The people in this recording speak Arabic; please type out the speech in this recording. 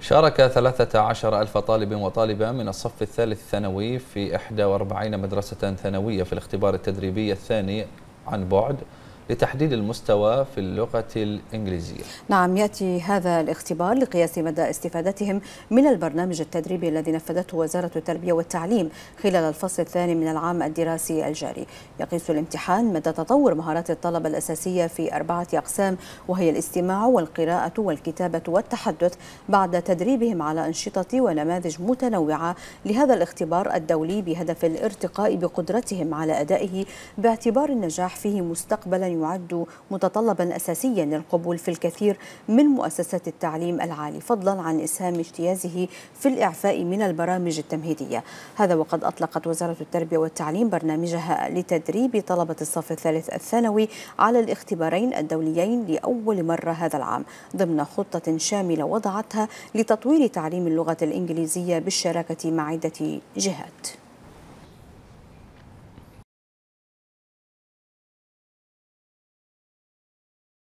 شارك 13 ألف طالب وطالبة من الصف الثالث الثانوي في 41 مدرسة ثانوية في الاختبار التدريبي الثاني عن بعد لتحديد المستوى في اللغة الإنجليزية نعم يأتي هذا الاختبار لقياس مدى استفادتهم من البرنامج التدريبي الذي نفذته وزارة التربية والتعليم خلال الفصل الثاني من العام الدراسي الجاري يقيس الامتحان مدى تطور مهارات الطلبة الأساسية في أربعة أقسام وهي الاستماع والقراءة والكتابة والتحدث بعد تدريبهم على أنشطة ونماذج متنوعة لهذا الاختبار الدولي بهدف الارتقاء بقدرتهم على أدائه باعتبار النجاح فيه مستقبلا يعد متطلبا أساسيا للقبول في الكثير من مؤسسات التعليم العالي فضلا عن إسهام اجتيازه في الإعفاء من البرامج التمهيدية هذا وقد أطلقت وزارة التربية والتعليم برنامجها لتدريب طلبة الصف الثالث الثانوي على الاختبارين الدوليين لأول مرة هذا العام ضمن خطة شاملة وضعتها لتطوير تعليم اللغة الإنجليزية بالشراكة مع عدة جهات